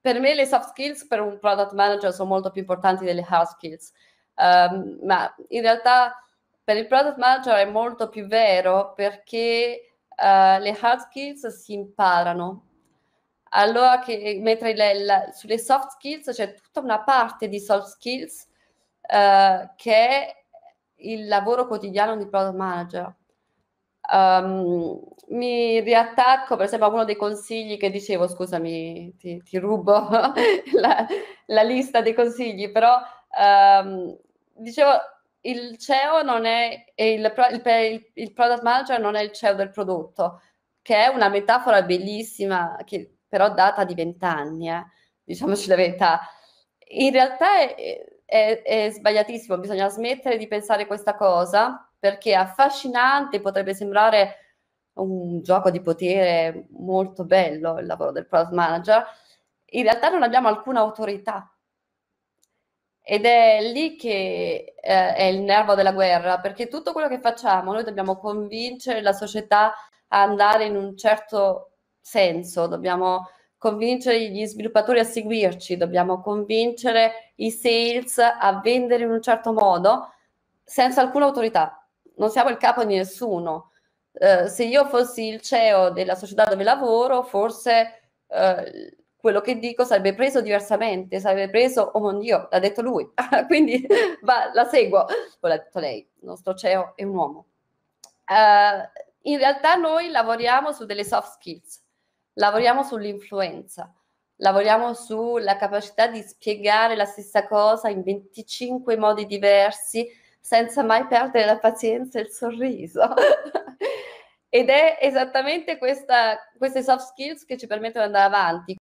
per me le soft skills per un product manager sono molto più importanti delle hard skills, um, ma in realtà per il product manager è molto più vero perché uh, le hard skills si imparano. Allora che mentre le, la, sulle soft skills c'è tutta una parte di soft skills uh, che è il lavoro quotidiano di product manager. Um, mi riattacco per esempio a uno dei consigli che dicevo, scusami, ti, ti rubo la, la, lista dei consigli, però um, dicevo il CEO non è, il, il, il, product manager non è il CEO del prodotto, che è una metafora bellissima, che però data di vent'anni, eh, diciamoci la verità. In realtà è, è, è sbagliatissimo, bisogna smettere di pensare questa cosa perché affascinante, potrebbe sembrare un gioco di potere molto bello il lavoro del product manager, in realtà non abbiamo alcuna autorità. Ed è lì che eh, è il nervo della guerra, perché tutto quello che facciamo noi dobbiamo convincere la società a andare in un certo senso, dobbiamo convincere gli sviluppatori a seguirci, dobbiamo convincere i sales a vendere in un certo modo senza alcuna autorità non siamo il capo di nessuno. Eh, se io fossi il CEO della società dove lavoro, forse eh, quello che dico sarebbe preso diversamente, sarebbe preso, oh mio Dio, l'ha detto lui, quindi va, la seguo, poi l'ha detto lei, il nostro CEO è un uomo. Eh, in realtà noi lavoriamo su delle soft skills, lavoriamo sull'influenza, lavoriamo sulla capacità di spiegare la stessa cosa in 25 modi diversi, senza mai perdere la pazienza e il sorriso. Ed è esattamente questa, queste soft skills che ci permettono di andare avanti.